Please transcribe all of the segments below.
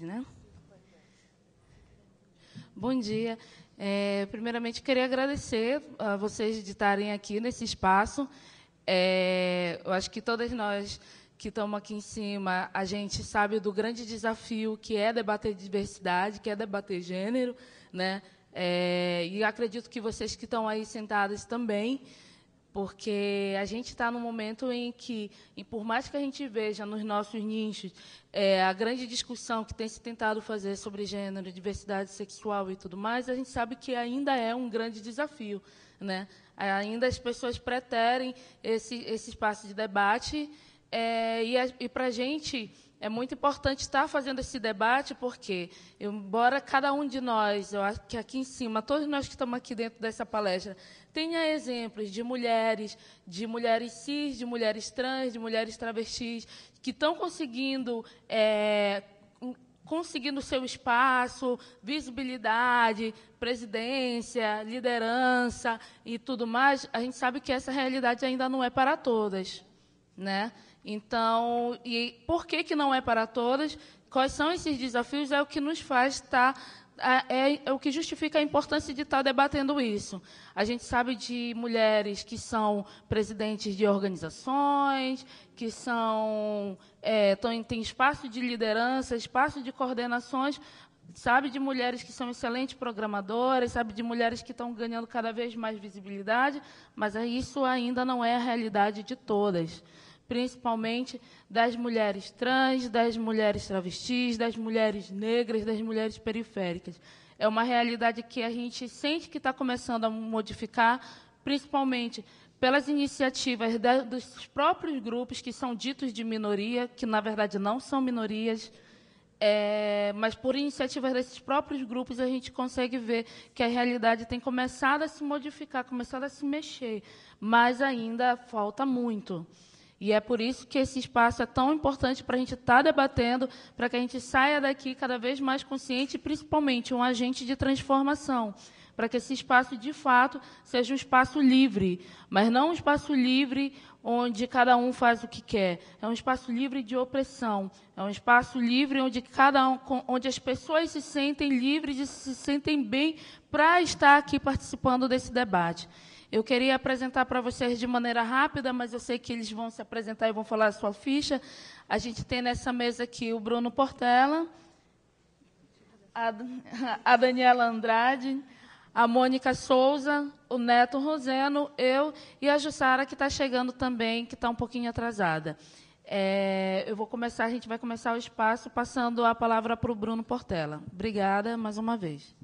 né? Bom dia. É, primeiramente, queria agradecer a vocês de estarem aqui nesse espaço. É, eu acho que todas nós que estamos aqui em cima, a gente sabe do grande desafio que é debater diversidade, que é debater gênero, né? É, e acredito que vocês que estão aí sentadas também porque a gente está num momento em que, e por mais que a gente veja nos nossos nichos é, a grande discussão que tem se tentado fazer sobre gênero, diversidade sexual e tudo mais, a gente sabe que ainda é um grande desafio, né? Ainda as pessoas preterem esse, esse espaço de debate é, e, e para a gente é muito importante estar tá fazendo esse debate, porque, embora cada um de nós, eu acho que aqui em cima, todos nós que estamos aqui dentro dessa palestra, tenha exemplos de mulheres, de mulheres cis, de mulheres trans, de mulheres travestis, que estão conseguindo. É, conseguindo seu espaço, visibilidade, presidência, liderança e tudo mais, a gente sabe que essa realidade ainda não é para todas, né? Então, e por que que não é para todas? Quais são esses desafios? É o que nos faz estar tá é, o que justifica a importância de estar debatendo isso. A gente sabe de mulheres que são presidentes de organizações, que são é, têm espaço de liderança, espaço de coordenações, sabe de mulheres que são excelentes programadoras, sabe de mulheres que estão ganhando cada vez mais visibilidade, mas isso ainda não é a realidade de todas principalmente das mulheres trans, das mulheres travestis, das mulheres negras, das mulheres periféricas. É uma realidade que a gente sente que está começando a modificar, principalmente pelas iniciativas da, dos próprios grupos que são ditos de minoria, que na verdade não são minorias, é, mas por iniciativas desses próprios grupos a gente consegue ver que a realidade tem começado a se modificar, começado a se mexer, mas ainda falta muito. E é por isso que esse espaço é tão importante para a gente estar tá debatendo, para que a gente saia daqui cada vez mais consciente e, principalmente, um agente de transformação, para que esse espaço, de fato, seja um espaço livre, mas não um espaço livre onde cada um faz o que quer. É um espaço livre de opressão, é um espaço livre onde cada um, onde as pessoas se sentem livres e se sentem bem para estar aqui participando desse debate. Eu queria apresentar para vocês de maneira rápida, mas eu sei que eles vão se apresentar e vão falar a sua ficha. A gente tem nessa mesa aqui o Bruno Portela, a, a Daniela Andrade, a Mônica Souza, o Neto Roseno, eu e a Jussara, que está chegando também, que está um pouquinho atrasada. É, eu vou começar, a gente vai começar o espaço passando a palavra para o Bruno Portela. Obrigada mais uma vez.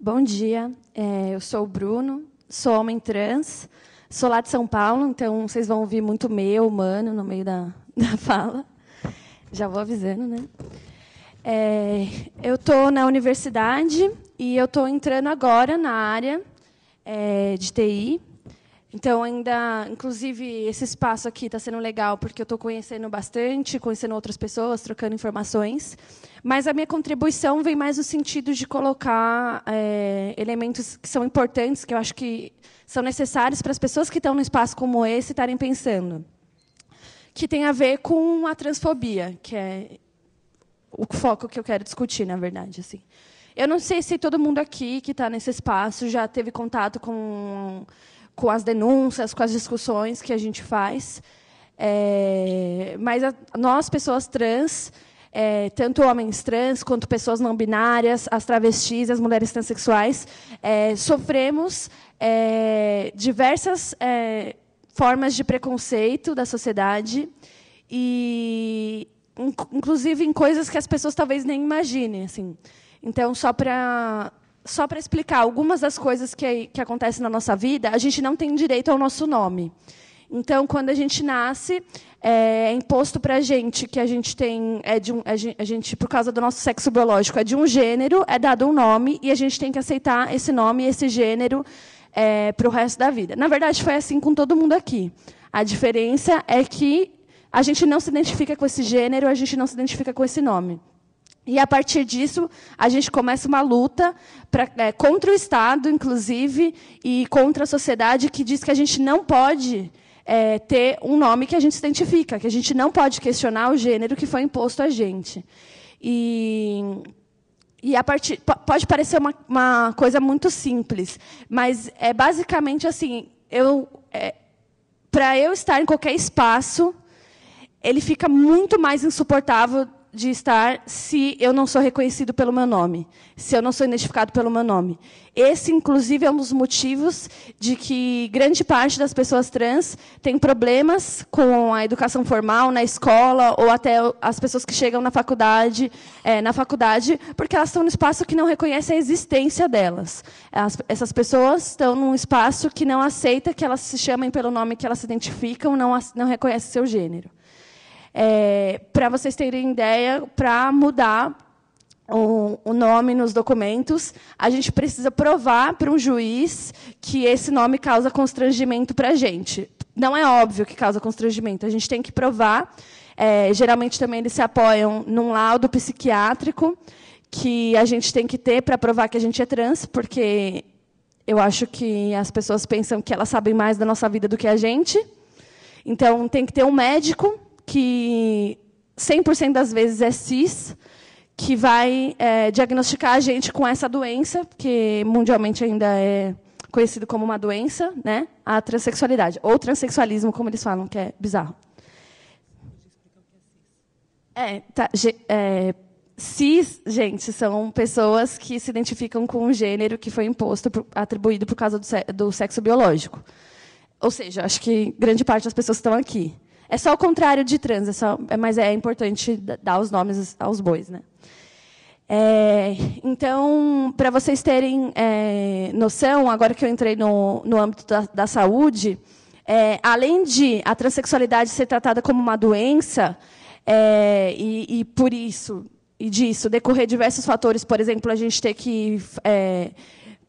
Bom dia, é, eu sou o Bruno, sou homem trans, sou lá de São Paulo, então vocês vão ouvir muito meu, humano, no meio da, da fala. Já vou avisando, né? É, eu estou na universidade e eu estou entrando agora na área é, de TI. Então, ainda, inclusive, esse espaço aqui está sendo legal, porque eu estou conhecendo bastante, conhecendo outras pessoas, trocando informações. Mas a minha contribuição vem mais no sentido de colocar é, elementos que são importantes, que eu acho que são necessários para as pessoas que estão no espaço como esse estarem pensando. Que tem a ver com a transfobia, que é o foco que eu quero discutir, na verdade. Assim. Eu não sei se todo mundo aqui que está nesse espaço já teve contato com com as denúncias, com as discussões que a gente faz. É, mas a, nós, pessoas trans, é, tanto homens trans quanto pessoas não binárias, as travestis, as mulheres transexuais, é, sofremos é, diversas é, formas de preconceito da sociedade e inclusive em coisas que as pessoas talvez nem imaginem, assim. Então, só para só para explicar, algumas das coisas que, que acontecem na nossa vida, a gente não tem direito ao nosso nome. Então, quando a gente nasce, é, é imposto para a gente que a gente tem, é de um, a gente, por causa do nosso sexo biológico, é de um gênero, é dado um nome e a gente tem que aceitar esse nome, esse gênero, é, para o resto da vida. Na verdade, foi assim com todo mundo aqui. A diferença é que a gente não se identifica com esse gênero, a gente não se identifica com esse nome. E a partir disso, a gente começa uma luta pra, é, contra o Estado, inclusive, e contra a sociedade que diz que a gente não pode é, ter um nome que a gente se identifica, que a gente não pode questionar o gênero que foi imposto a gente. E, e a partir, pode parecer uma, uma coisa muito simples, mas é basicamente assim: é, para eu estar em qualquer espaço, ele fica muito mais insuportável de estar se eu não sou reconhecido pelo meu nome, se eu não sou identificado pelo meu nome. Esse, inclusive, é um dos motivos de que grande parte das pessoas trans tem problemas com a educação formal na escola ou até as pessoas que chegam na faculdade, é, na faculdade, porque elas estão num espaço que não reconhece a existência delas. Elas, essas pessoas estão num espaço que não aceita que elas se chamem pelo nome que elas se identificam, não, não reconhece seu gênero. É, para vocês terem ideia, para mudar o, o, nome nos documentos, a gente precisa provar para um juiz que esse nome causa constrangimento para a gente. Não é óbvio que causa constrangimento, a gente tem que provar. É, geralmente também eles se apoiam num laudo psiquiátrico que a gente tem que ter para provar que a gente é trans, porque eu acho que as pessoas pensam que elas sabem mais da nossa vida do que a gente. Então, tem que ter um médico que 100% das vezes é cis, que vai é, diagnosticar a gente com essa doença, que mundialmente ainda é conhecido como uma doença, né? a transexualidade, ou transexualismo, como eles falam, que é bizarro. É, tá, é, cis, gente, são pessoas que se identificam com um gênero que foi imposto, atribuído por causa do sexo biológico. Ou seja, acho que grande parte das pessoas que estão aqui. É só o contrário de trans, é só, é, mas é importante dar os nomes aos bois, né? É, então, para vocês terem é, noção, agora que eu entrei no, no âmbito da, da saúde, é, além de a transexualidade ser tratada como uma doença, é, e, e, por isso e disso decorrer diversos fatores, por exemplo, a gente ter que é,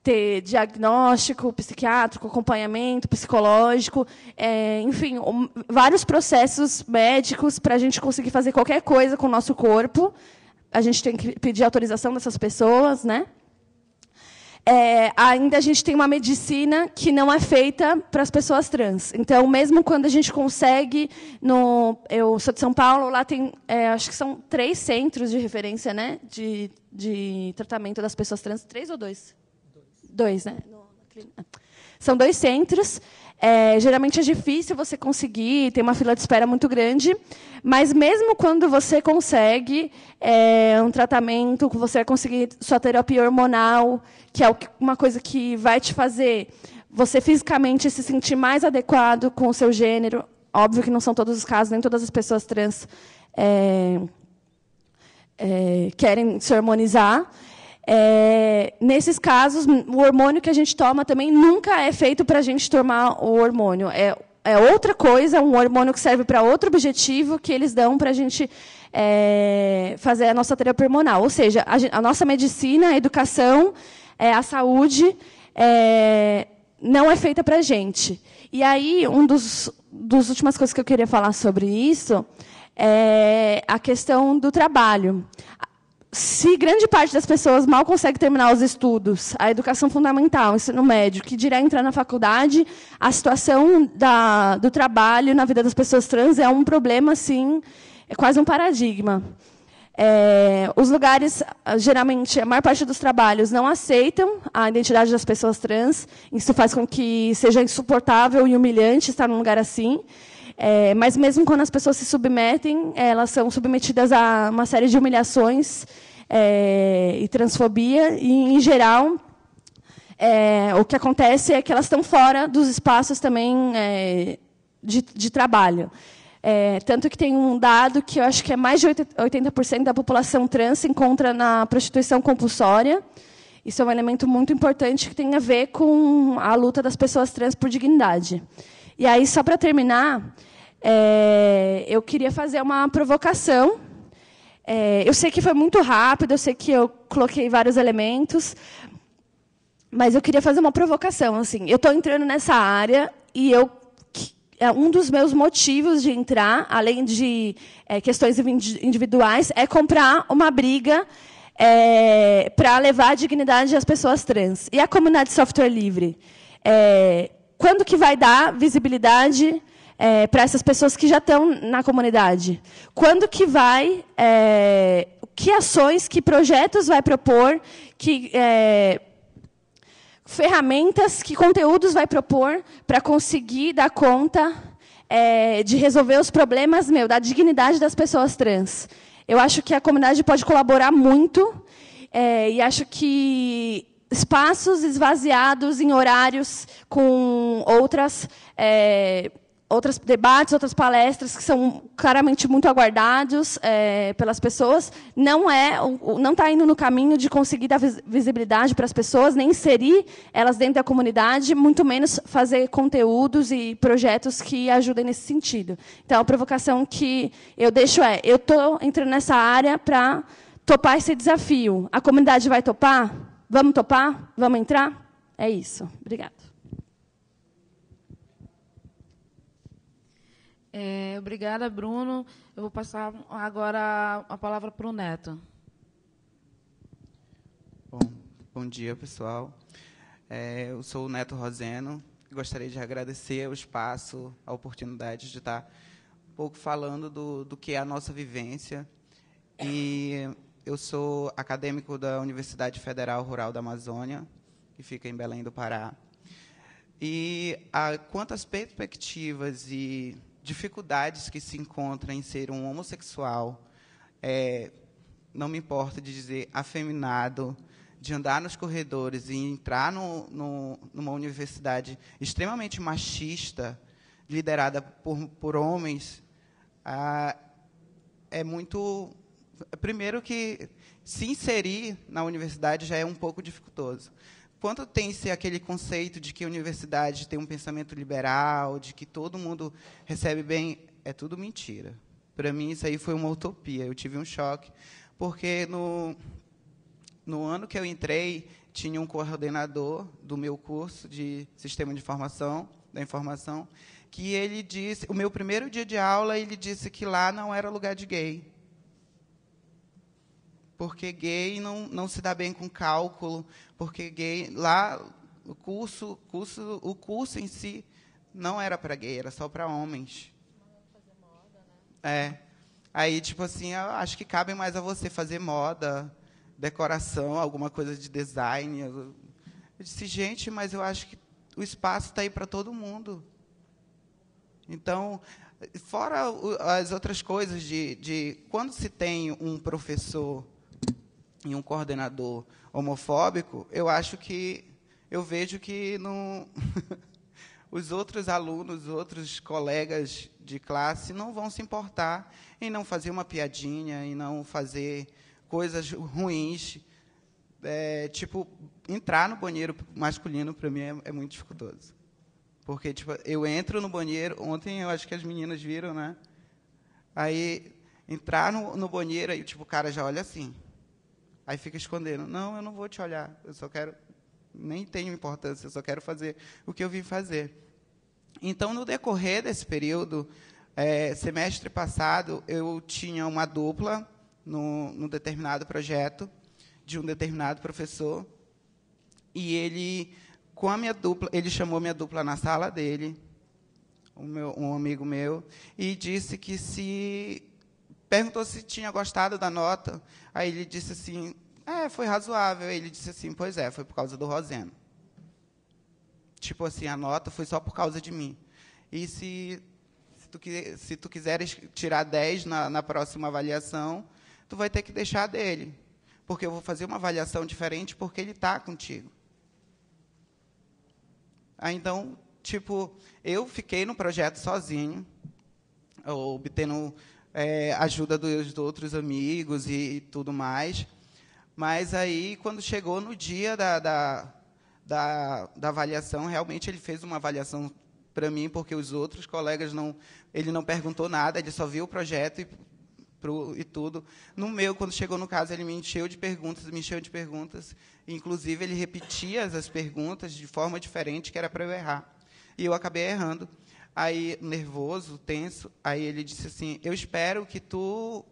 ter diagnóstico psiquiátrico, acompanhamento psicológico, é, enfim, um, vários processos médicos para a gente conseguir fazer qualquer coisa com o nosso corpo. A gente tem que pedir autorização dessas pessoas, né? É, ainda a gente tem uma medicina que não é feita para as pessoas trans. Então, mesmo quando a gente consegue, no, eu sou de São Paulo, lá tem, é, acho que são três centros de referência, né, de, de tratamento das pessoas trans, três ou dois? Dois, né? São dois centros. É, geralmente é difícil você conseguir, tem uma fila de espera muito grande, mas mesmo quando você consegue é, um tratamento, você vai conseguir sua terapia hormonal, que é uma coisa que vai te fazer você fisicamente se sentir mais adequado com o seu gênero. Óbvio que não são todos os casos, nem todas as pessoas trans é, é querem se hormonizar, é, nesses casos, o hormônio que a gente toma também nunca é feito para a gente tomar o hormônio. É, é outra coisa, um hormônio que serve para outro objetivo que eles dão para a gente é, fazer a nossa terapia hormonal. Ou seja, a, a nossa medicina, a educação, é, a saúde é, não é feita para a gente. E aí, um dos, dos últimas coisas que eu queria falar sobre isso é a questão do trabalho se grande parte das pessoas mal consegue terminar os estudos, a educação fundamental, o ensino médio, que dirá entrar na faculdade, a situação da, do trabalho na vida das pessoas trans é um problema, sim, é quase um paradigma. É, os lugares, ah, geralmente, a maior parte dos trabalhos não aceitam a identidade das pessoas trans. Isso faz com que seja insuportável e humilhante estar num lugar assim. É, mas mesmo quando as pessoas se submetem, é, elas são submetidas a uma série de humilhações é, e transfobia, e, em geral, é, o que acontece é que elas estão fora dos espaços também é, de, de, trabalho. É, tanto que tem um dado que eu acho que é mais de 80% da população trans se encontra na prostituição compulsória. Isso é um elemento muito importante que tem a ver com a luta das pessoas trans por dignidade. E aí, só para terminar, é, eu queria fazer uma provocação. É, eu sei que foi muito rápido, eu sei que eu coloquei vários elementos, mas eu queria fazer uma provocação. Assim, eu estou entrando nessa área e eu é, um dos meus motivos de entrar, além de é, questões individuais, é comprar uma briga é, para levar a dignidade às pessoas trans. E a comunidade de software livre? É, quando que vai dar visibilidade é, para essas pessoas que já estão na comunidade? Quando que vai, é, que ações, que projetos vai propor, que é, ferramentas, que conteúdos vai propor para conseguir dar conta é, de resolver os problemas meu da dignidade das pessoas trans? Eu acho que a comunidade pode colaborar muito é, e acho que espaços esvaziados em horários com outras é, outros debates, outras palestras que são claramente muito aguardados é, pelas pessoas, não é, não está indo no caminho de conseguir dar visibilidade para as pessoas, nem inserir elas dentro da comunidade, muito menos fazer conteúdos e projetos que ajudem nesse sentido. Então, a provocação que eu deixo é: eu estou entrando nessa área para topar esse desafio. A comunidade vai topar? Vamos topar? Vamos entrar? É isso. Obrigada. É, obrigada, Bruno. Eu vou passar agora a palavra para o Neto. Bom, bom dia, pessoal. É, eu sou o Neto Roseno. Gostaria de agradecer o espaço, a oportunidade de estar um pouco falando do, do que é a nossa vivência. E eu sou acadêmico da Universidade Federal Rural da Amazônia, que fica em Belém do Pará. E a, quanto às perspectivas e dificuldades que se encontram em ser um homossexual, é, não me importa de dizer afeminado, de andar nos corredores e entrar no, no, numa universidade extremamente machista, liderada por, por homens, ah, é muito. Primeiro, que se inserir na universidade já é um pouco dificultoso quanto tem-se aquele conceito de que a universidade tem um pensamento liberal, de que todo mundo recebe bem, é tudo mentira. Para mim, isso aí foi uma utopia. Eu tive um choque, porque no, no ano que eu entrei, tinha um coordenador do meu curso de Sistema de Informação, da Informação, que ele disse, o meu primeiro dia de aula, ele disse que lá não era lugar de gay porque gay não, não se dá bem com cálculo, porque gay lá o curso, curso o curso em si não era para gay, era só para homens. É. Aí tipo assim, acho que cabe mais a você fazer moda, decoração, alguma coisa de design. Eu disse, gente, mas eu acho que o espaço está aí para todo mundo. Então, fora as outras coisas de, de quando se tem um professor em um coordenador homofóbico, eu acho que eu vejo que não os outros alunos, outros colegas de classe não vão se importar em não fazer uma piadinha, em não fazer coisas ruins. É, tipo, entrar no banheiro masculino, para mim, é, é, muito dificultoso. Porque, tipo, eu entro no banheiro... Ontem, eu acho que as meninas viram, né? Aí, entrar no, no banheiro, aí, tipo, o cara já olha assim... Aí fica escondendo. Não, eu não vou te olhar. Eu só quero. Nem tenho importância, eu só quero fazer o que eu vim fazer. Então, no decorrer desse período, é, semestre passado, eu tinha uma dupla num, no determinado projeto, de um determinado professor, e ele, com a minha dupla, ele chamou minha dupla na sala dele, um, meu, um amigo meu, e disse que se perguntou se tinha gostado da nota. Aí ele disse assim: É, foi razoável. Aí ele disse assim: Pois é, foi por causa do Roseno. Tipo assim, a nota foi só por causa de mim. E se, se, tu, se tu quiseres tirar 10 na, na próxima avaliação, tu vai ter que deixar dele. Porque eu vou fazer uma avaliação diferente porque ele está contigo. Aí, então, tipo, eu fiquei no projeto sozinho, obtendo é, ajuda dos outros amigos e, e, tudo mais. Mas aí, quando chegou no dia da, da, da, da avaliação, realmente ele fez uma avaliação para mim, porque os outros colegas não. Ele não perguntou nada, ele só viu o projeto e, pro, e tudo. No meu, quando chegou no caso, ele me encheu de perguntas, me encheu de perguntas. Inclusive, ele repetia as perguntas de forma diferente, que era para eu errar. E eu acabei errando. Aí, nervoso, tenso, aí ele disse assim: "Eu espero que tu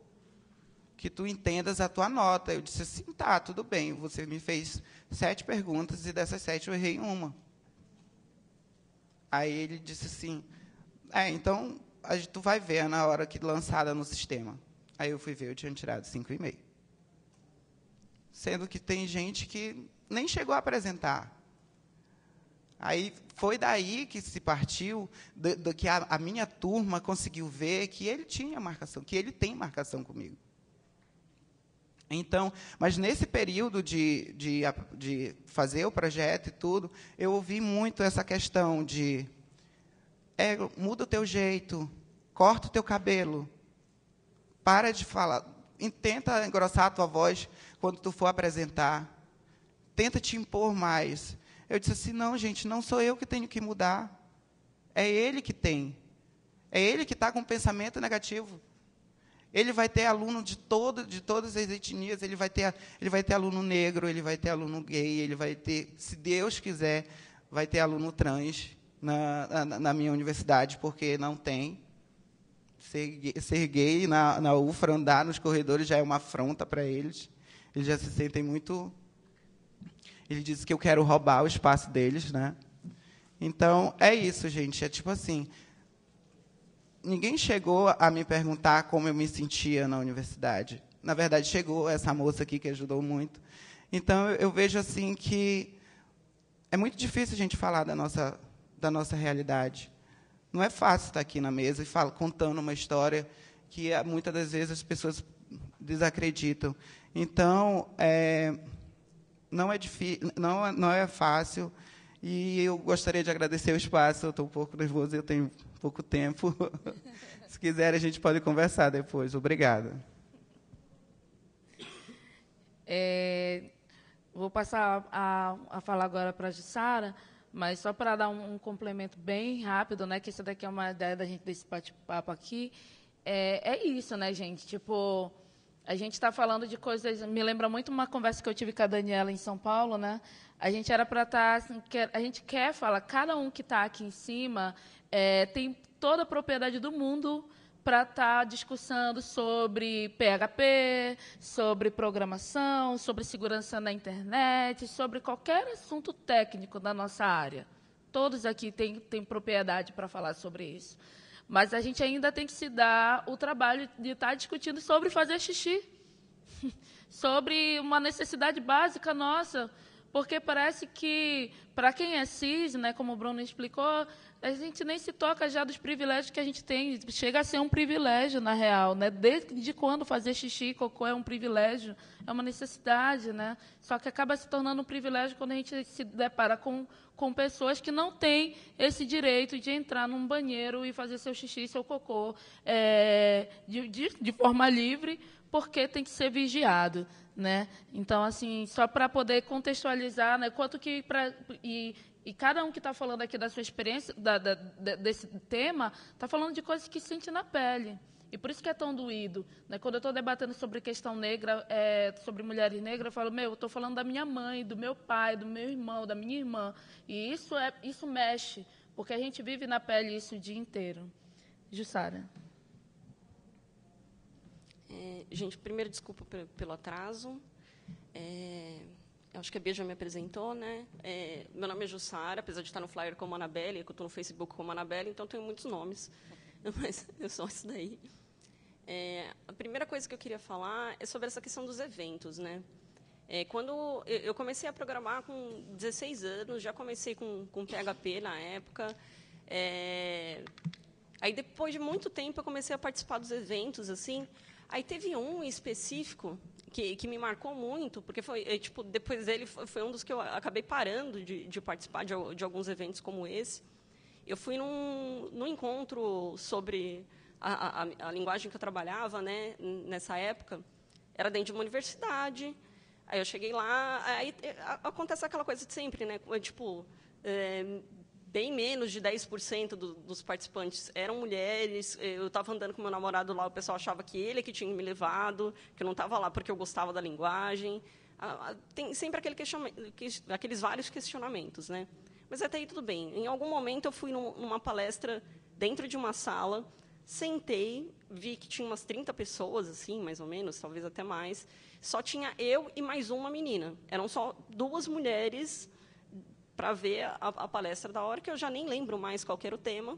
que tu entendas a tua nota". Eu disse assim: "Tá, tudo bem. Você me fez sete perguntas e dessas sete eu errei uma". Aí ele disse assim: "É, então tu vai ver na hora que lançada no sistema". Aí eu fui ver, eu tinha tirado cinco e meio. Sendo que tem gente que nem chegou a apresentar. Aí foi daí que se partiu, do, do que a, a, minha turma conseguiu ver que ele tinha marcação, que ele tem marcação comigo. Então, mas nesse período de, de, de fazer o projeto e tudo, eu ouvi muito essa questão de é, muda o teu jeito, corta o teu cabelo, para de falar, tenta engrossar a tua voz quando tu for apresentar, tenta te impor mais. Eu disse assim: não, gente, não sou eu que tenho que mudar. É ele que tem. É ele que está com pensamento negativo. Ele vai ter aluno de, todo, de todas as etnias, ele vai, ter, ele vai ter aluno negro, ele vai ter aluno gay, ele vai ter, se Deus quiser, vai ter aluno trans na, na, na minha universidade, porque não tem. Ser, ser gay na, na UFRA, andar nos corredores já é uma afronta para eles. Eles já se sentem muito ele disse que eu quero roubar o espaço deles, né? Então, é isso, gente. É tipo assim, ninguém chegou a me perguntar como eu me sentia na universidade. Na verdade, chegou essa moça aqui que ajudou muito. Então, eu, vejo assim que é muito difícil a gente falar da nossa, da nossa realidade. Não é fácil estar aqui na mesa e falar, contando uma história que muitas das vezes as pessoas desacreditam. Então, é, não é, difícil, não, é, não é fácil. E eu gostaria de agradecer o espaço. Estou um pouco nervoso, eu tenho pouco tempo. Se quiser, a gente pode conversar depois. Obrigada. É, vou passar a, a falar agora para a Jussara, mas só para dar um, um, complemento bem rápido, né? Que isso daqui é uma ideia da gente desse bate-papo aqui. É, é isso, né, gente? Tipo, a gente está falando de coisas. Me lembra muito uma conversa que eu tive com a Daniela em São Paulo, né? A gente era para estar. Tá, assim, a gente quer falar, cada um que está aqui em cima é, tem toda a propriedade do mundo para estar tá discussando sobre PHP, sobre programação, sobre segurança na internet, sobre qualquer assunto técnico da nossa área. Todos aqui têm, têm propriedade para falar sobre isso. Mas a gente ainda tem que se dar o trabalho de estar tá discutindo sobre fazer xixi, sobre uma necessidade básica nossa porque parece que, para quem é cis, né, como o Bruno explicou, a gente nem se toca já dos privilégios que a gente tem. Chega a ser um privilégio, na real. Né? Desde quando fazer xixi e cocô é um privilégio, é uma necessidade. Né? Só que acaba se tornando um privilégio quando a gente se depara com, com pessoas que não têm esse direito de entrar num banheiro e fazer seu xixi e seu cocô é, de, de, de forma livre porque tem que ser vigiado. Né? Então, assim, só para poder contextualizar, né, quanto que pra, e, e cada um que está falando aqui da sua experiência, da, da, desse tema, está falando de coisas que sente na pele. E por isso que é tão doído. Né? Quando eu estou debatendo sobre questão negra, é, sobre mulheres negras, eu falo, meu, eu estou falando da minha mãe, do meu pai, do meu irmão, da minha irmã. E isso, é, isso mexe, porque a gente vive na pele isso o dia inteiro. Jussara. É, gente, primeiro, desculpa pelo atraso. É, acho que a Bia já me apresentou, né? É, meu nome é Jussara, apesar de estar no flyer como Anabelle, que eu estou no Facebook como Anabelle, então tenho muitos nomes, mas eu sou isso daí. É, a primeira coisa que eu queria falar é sobre essa questão dos eventos, né? É, quando eu comecei a programar com 16 anos, já comecei com, com PHP na época. É, aí depois de muito tempo eu comecei a participar dos eventos assim, Aí teve um específico que, que me marcou muito, porque foi, é, tipo, depois dele foi um dos que eu acabei parando de, de participar de, de, alguns eventos como esse. Eu fui num, num encontro sobre a, a, a linguagem que eu trabalhava né, nessa época. Era dentro de uma universidade. Aí eu cheguei lá, aí é, acontece aquela coisa de sempre, né? Tipo, é, bem menos de 10% do, dos participantes eram mulheres. Eu estava andando com meu namorado lá, o pessoal achava que ele é que tinha me levado, que eu não estava lá porque eu gostava da linguagem. Ah, ah, tem sempre aquele aqueles vários questionamentos, né? Mas até aí tudo bem. Em algum momento eu fui numa palestra dentro de uma sala, sentei, vi que tinha umas 30 pessoas, assim, mais ou menos, talvez até mais. Só tinha eu e mais uma menina. Eram só duas mulheres para ver a, a, palestra da hora, que eu já nem lembro mais qual era o tema.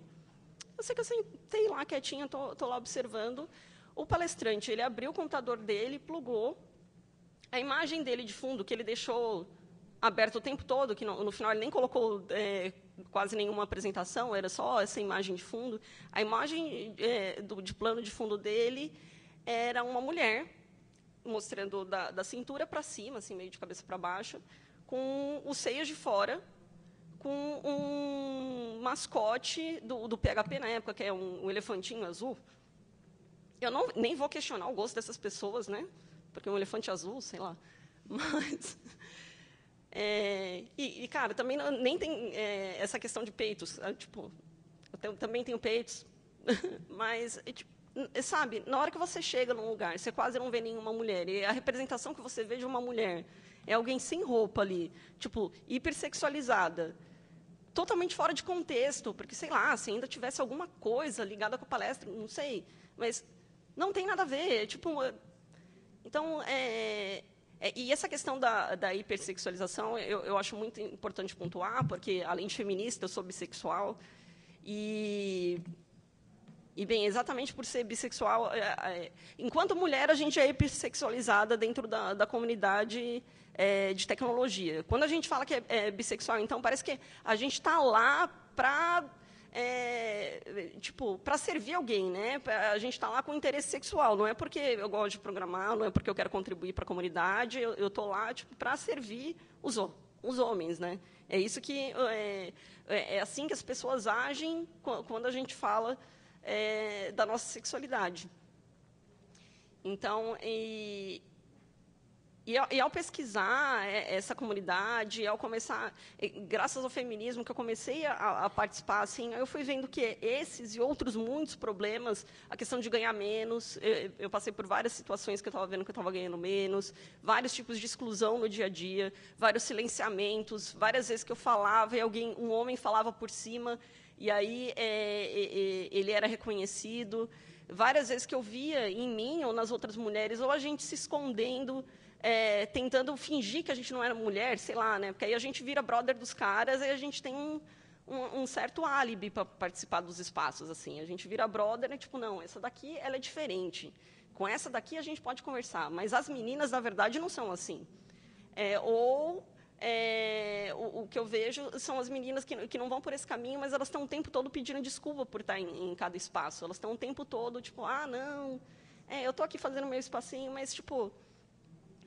Eu sei que eu sentei lá quietinha, estou lá observando. O palestrante, ele abriu o computador dele, plugou. A imagem dele de fundo, que ele deixou aberto o tempo todo, que no, no final ele nem colocou é, quase nenhuma apresentação, era só essa imagem de fundo. A imagem é, do, de plano de fundo dele era uma mulher mostrando da, da cintura para cima, assim, meio de cabeça para baixo, com os seios de fora, com um mascote do, do PHP na época, que é um, um elefantinho azul. Eu não, nem vou questionar o gosto dessas pessoas, né? Porque um elefante azul, sei lá. Mas. É, e, e, cara, também não, nem tem é, essa questão de peitos. Tipo, eu tenho, também tenho peitos. Mas, é, tipo, é, sabe, na hora que você chega num lugar, você quase não vê nenhuma mulher. E a representação que você vê de uma mulher é alguém sem roupa ali, tipo, hipersexualizada. Totalmente fora de contexto, porque, sei lá, se ainda tivesse alguma coisa ligada com a palestra, não sei. Mas não tem nada a ver. É tipo, é, então, é, é, e essa questão da, da hipersexualização eu, eu, acho muito importante pontuar, porque, além de feminista, eu sou bissexual. E, e bem, exatamente por ser bissexual, é, é enquanto mulher, a gente é hipersexualizada dentro da, da comunidade é, de tecnologia. Quando a gente fala que é, é bissexual, então, parece que a gente está lá para é, tipo, para servir alguém, né? A gente está lá com interesse sexual, não é porque eu gosto de programar, não é porque eu quero contribuir para a comunidade, eu estou lá tipo, para servir os, os homens, né? É isso que é, é, é assim que as pessoas agem quando a gente fala é, da nossa sexualidade. Então, e, e ao, e ao, pesquisar é, essa comunidade, ao começar, graças ao feminismo que eu comecei a, a, participar, assim, eu fui vendo que esses e outros muitos problemas, a questão de ganhar menos, eu, eu passei por várias situações que eu estava vendo que eu estava ganhando menos, vários tipos de exclusão no dia a dia, vários silenciamentos, várias vezes que eu falava e alguém, um homem falava por cima, e aí é, é, ele era reconhecido. Várias vezes que eu via em mim ou nas outras mulheres, ou a gente se escondendo é, tentando fingir que a gente não era mulher, sei lá, né? Porque aí a gente vira brother dos caras e a gente tem um, um, certo álibi para participar dos espaços, assim. A gente vira brother e, tipo, não, essa daqui, ela é diferente. Com essa daqui a gente pode conversar. Mas as meninas, na verdade, não são assim. É, ou é, o, o, que eu vejo são as meninas que, que não vão por esse caminho, mas elas estão o tempo todo pedindo desculpa por estar tá em, em cada espaço. Elas estão o tempo todo, tipo, ah, não, é, eu estou aqui fazendo meu espacinho, mas, tipo,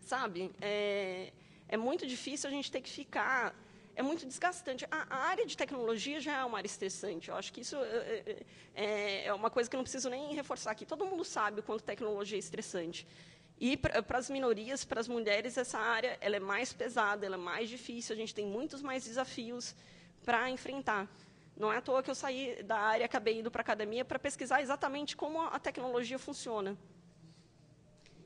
sabe? É, é muito difícil a gente ter que ficar é muito desgastante. A, área de tecnologia já é uma área estressante. Eu acho que isso é é, é, é uma coisa que eu não preciso nem reforçar aqui. Todo mundo sabe o quanto tecnologia é estressante. E para as minorias, para as mulheres, essa área ela é mais pesada, ela é mais difícil, a gente tem muitos mais desafios para enfrentar. Não é à toa que eu saí da área acabei indo para a academia para pesquisar exatamente como a tecnologia funciona.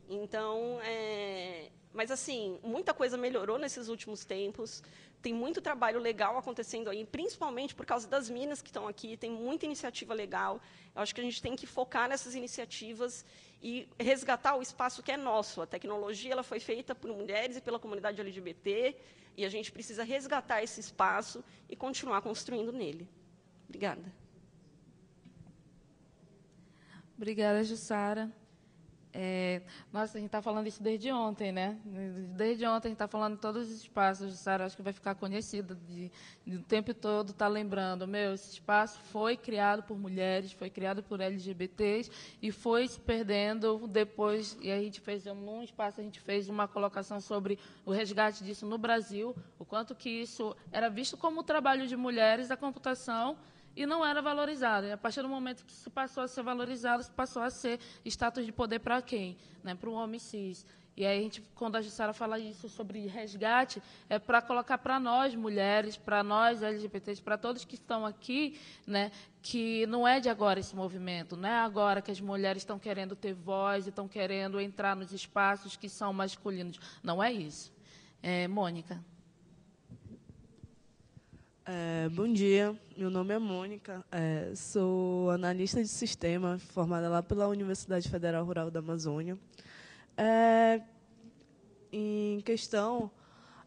Então, é... mas assim, muita coisa melhorou nesses últimos tempos. Tem muito trabalho legal acontecendo aí, principalmente por causa das minas que estão aqui. Tem muita iniciativa legal. Eu acho que a gente tem que focar nessas iniciativas e resgatar o espaço que é nosso. A tecnologia ela foi feita por mulheres e pela comunidade LGBT e a gente precisa resgatar esse espaço e continuar construindo nele. Obrigada. Obrigada, Jussara. É, nossa, a gente está falando isso desde ontem, né? Desde ontem a gente está falando todos os espaços. Sara, acho que vai ficar conhecida de, de, o tempo todo está lembrando. Meu, esse espaço foi criado por mulheres, foi criado por LGBTs e foi se perdendo depois. E a gente fez num espaço a gente fez uma colocação sobre o resgate disso no Brasil, o quanto que isso era visto como trabalho de mulheres da computação e não era valorizado. E a partir do momento que isso passou a ser valorizado, isso passou a ser status de poder para quem? Né? Para o homem cis. E aí, a gente, quando a Jussara fala isso sobre resgate, é para colocar para nós, mulheres, para nós, LGBTs, para todos que estão aqui, né, que não é de agora esse movimento, não é agora que as mulheres estão querendo ter voz e estão querendo entrar nos espaços que são masculinos. Não é isso. É, Mônica. É, bom dia, meu nome é Mônica, é, sou analista de sistema formada lá pela Universidade Federal Rural da Amazônia. É, em questão,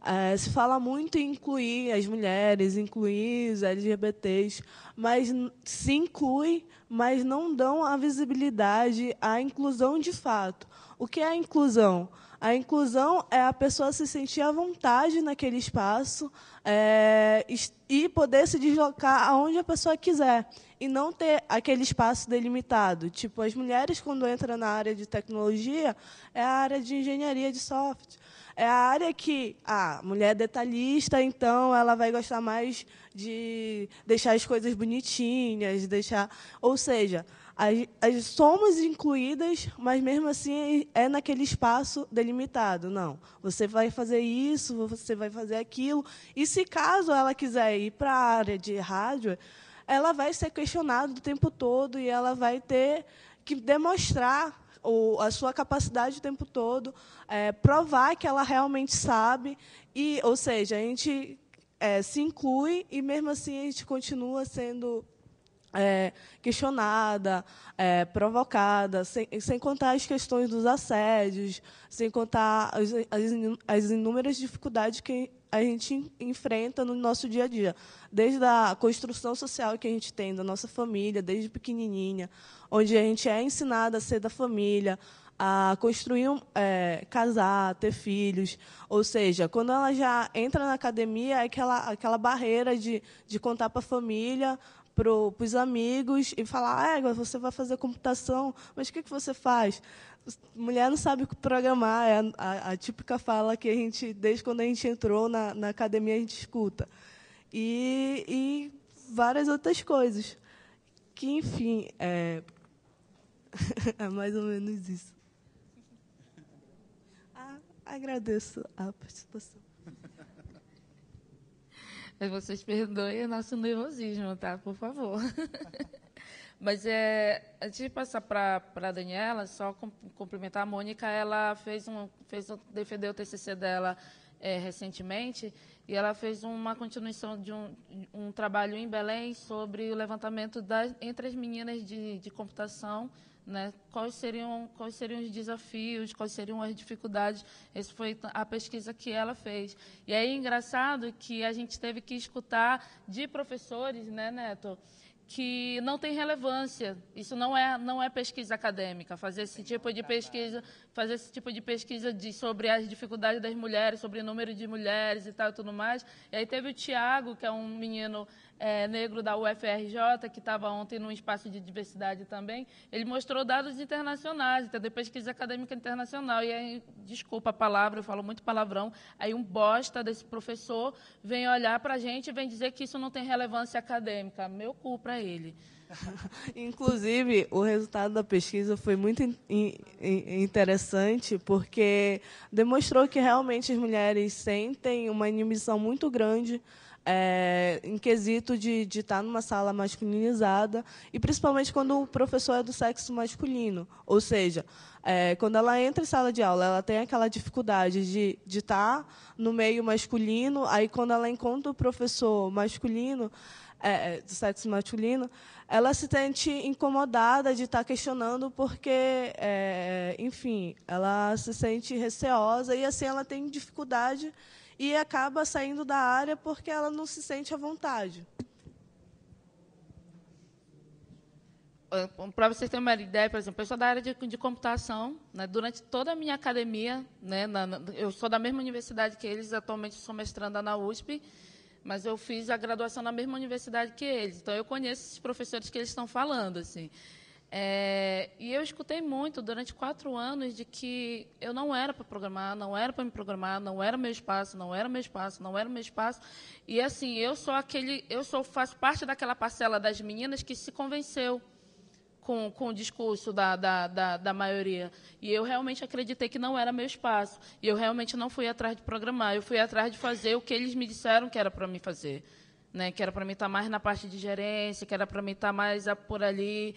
é, se fala muito em incluir as mulheres, incluir os LGBTs, mas se inclui, mas não dão a visibilidade à inclusão de fato. O que é a inclusão? A inclusão é a pessoa se sentir à vontade naquele espaço é, e poder se deslocar aonde a pessoa quiser e não ter aquele espaço delimitado. Tipo, as mulheres, quando entram na área de tecnologia, é a área de engenharia de software. É a área que a ah, mulher é detalhista, então ela vai gostar mais de deixar as coisas bonitinhas, deixar, ou seja, as, as, somos incluídas, mas mesmo assim é naquele espaço delimitado. Não, você vai fazer isso, você vai fazer aquilo. E se caso ela quiser ir para a área de rádio, ela vai ser questionada o tempo todo e ela vai ter que demonstrar o, a sua capacidade o tempo todo, é, provar que ela realmente sabe. E, ou seja, a gente é, se inclui e, mesmo assim, a gente continua sendo é, questionada, é, provocada, sem, sem, contar as questões dos assédios, sem contar as, as, inúmeras dificuldades que a gente enfrenta no nosso dia a dia, desde a construção social que a gente tem da nossa família, desde pequenininha, onde a gente é ensinada a ser da família, a construir, é, casar, ter filhos. Ou seja, quando ela já entra na academia, é aquela, aquela barreira de, de contar para a família, para os amigos e falar: ah, você vai fazer computação, mas o que, que você faz? Mulher não sabe programar, é a, a, a, típica fala que a gente, desde quando a gente entrou na, na academia, a gente escuta. E, e várias outras coisas. Que, enfim, é, é mais ou menos isso. Agradeço a participação. Mas vocês perdoem o nosso nervosismo, tá? Por favor. Mas é, antes de passar para a Daniela, só cumprimentar a Mônica, ela fez um, fez, defendeu o TCC dela é, recentemente e ela fez uma continuação de um, um trabalho em Belém sobre o levantamento das, entre as meninas de, de computação né? Quais seriam quais seriam os desafios, quais seriam as dificuldades? Essa foi a pesquisa que ela fez. E aí engraçado que a gente teve que escutar de professores, né, Neto? que não tem relevância. Isso não é, não é pesquisa acadêmica. Fazer esse tipo de pesquisa fazer esse tipo de pesquisa de, sobre as dificuldades das mulheres, sobre o número de mulheres e tal e tudo mais. E aí teve o Tiago, que é um menino é, negro da UFRJ, que estava ontem num espaço de diversidade também. Ele mostrou dados internacionais, entendeu? Pesquisa acadêmica internacional. E aí, desculpa a palavra, eu falo muito palavrão, aí um bosta desse professor vem olhar para a gente e vem dizer que isso não tem relevância acadêmica. Meu cu para ele. Inclusive, o resultado da pesquisa foi muito in, in, interessante, porque demonstrou que realmente as mulheres sentem uma inibição muito grande é, em quesito de, de estar tá numa sala masculinizada, e principalmente quando o professor é do sexo masculino. Ou seja, é, quando ela entra em sala de aula, ela tem aquela dificuldade de, de estar tá no meio masculino, aí quando ela encontra o professor masculino, é, é, do sexo masculino, ela se sente incomodada de estar tá questionando porque, é, é, enfim, ela se sente receosa e assim ela tem dificuldade e acaba saindo da área porque ela não se sente à vontade. Para vocês terem uma ideia, por exemplo, eu sou da área de, de computação. Né, durante toda a minha academia, né, na, eu sou da mesma universidade que eles, atualmente sou mestranda na USP mas eu fiz a graduação na mesma universidade que eles, então eu conheço esses professores que eles estão falando, assim. É, e eu escutei muito durante quatro anos de que eu não era para programar, não era para me programar, não era meu espaço, não era meu espaço, não era meu espaço. E assim, eu sou aquele, eu sou faço parte daquela parcela das meninas que se convenceu com, com o discurso da, da, da, da, maioria. E eu realmente acreditei que não era meu espaço. E eu realmente não fui atrás de programar, eu fui atrás de fazer o que eles me disseram que era para mim fazer. Né, que era para mim estar tá mais na parte de gerência, que era para mim estar tá mais por ali.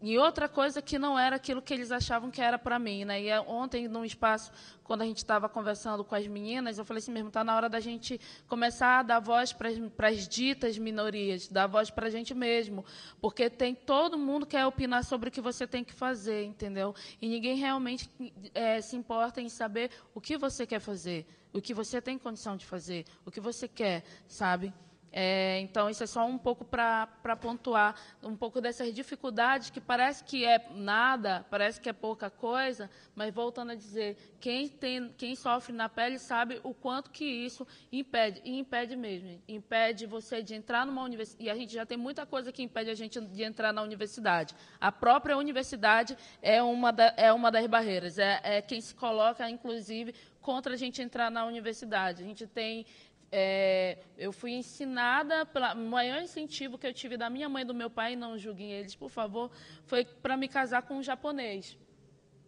E outra coisa que não era aquilo que eles achavam que era para mim. Né? E é, ontem, num espaço, quando a gente estava conversando com as meninas, eu falei assim mesmo, está na hora da gente começar a dar voz para as ditas minorias, dar voz para a gente mesmo. Porque tem todo mundo que quer opinar sobre o que você tem que fazer, entendeu? E ninguém realmente é, se importa em saber o que você quer fazer, o que você tem condição de fazer, o que você quer, sabe? É, então, isso é só um pouco para pontuar um pouco dessas dificuldades que parece que é nada, parece que é pouca coisa, mas voltando a dizer, quem, tem, quem sofre na pele sabe o quanto que isso impede, e impede mesmo, impede você de entrar numa universidade, e a gente já tem muita coisa que impede a gente de entrar na universidade. A própria universidade é uma, da, é uma das barreiras, é, é quem se coloca, inclusive, contra a gente entrar na universidade. A gente tem é, eu fui ensinada, pela, o maior incentivo que eu tive da minha mãe e do meu pai, não julguem eles, por favor, foi para me casar com um japonês.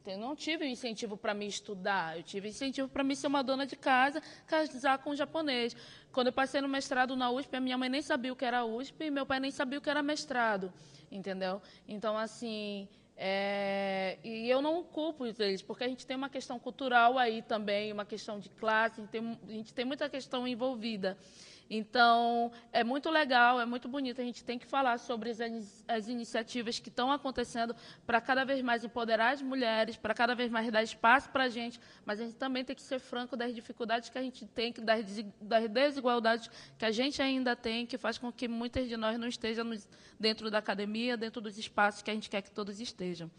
Eu não tive incentivo para me estudar, eu tive incentivo para me ser uma dona de casa, casar com um japonês. Quando eu passei no mestrado na USP, a minha mãe nem sabia o que era USP e meu pai nem sabia o que era mestrado, entendeu? Então, assim, é, e eu não culpo eles, porque a gente tem uma questão cultural aí também, uma questão de classe, a gente tem, a gente tem muita questão envolvida. Então, é muito legal, é muito bonito. A gente tem que falar sobre as, as iniciativas que estão acontecendo para cada vez mais empoderar as mulheres, para cada vez mais dar espaço para a gente, mas a gente também tem que ser franco das dificuldades que a gente tem, das desigualdades que a gente ainda tem, que faz com que muitas de nós não estejam dentro da academia, dentro dos espaços que a gente quer que todos estejam.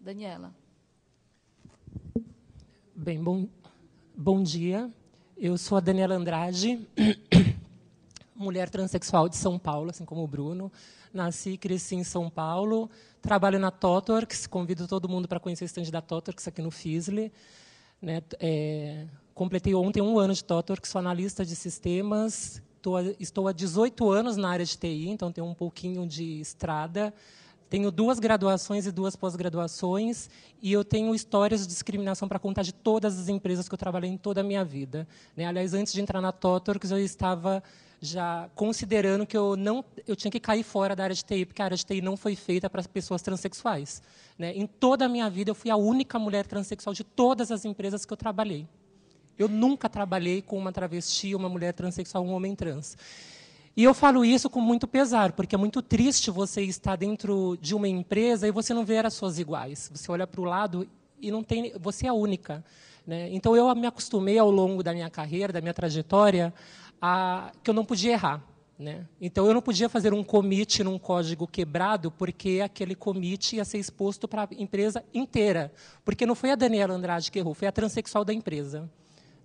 Daniela. Bem, bom, bom dia. Eu sou a Daniela Andrade mulher transexual de São Paulo, assim como o Bruno. Nasci e cresci em São Paulo. Trabalho na Totorx, convido todo mundo para conhecer o stand da Totorx aqui no FISLE. Né, é, completei ontem um ano de Totorx, sou analista de sistemas. Tô, estou há 18 anos na área de TI, então tenho um pouquinho de estrada. Tenho duas graduações e duas pós-graduações, e eu tenho histórias de discriminação para contar de todas as empresas que eu trabalhei em toda a minha vida. Né? Aliás, antes de entrar na Totorx, eu estava já considerando que eu não eu tinha que cair fora da área de TI, porque a área de TI não foi feita para pessoas transexuais. Né? Em toda a minha vida, eu fui a única mulher transexual de todas as empresas que eu trabalhei. Eu nunca trabalhei com uma travesti, uma mulher transexual, um homem trans. E eu falo isso com muito pesar, porque é muito triste você estar dentro de uma empresa e você não ver as suas iguais. Você olha para o lado e não tem, você é a única. Né? Então eu me acostumei ao longo da minha carreira, da minha trajetória, a, que eu não podia errar. Né? Então, eu não podia fazer um commit num código quebrado, porque aquele commit ia ser exposto para a empresa inteira. Porque não foi a Daniela Andrade que errou, foi a transexual da empresa.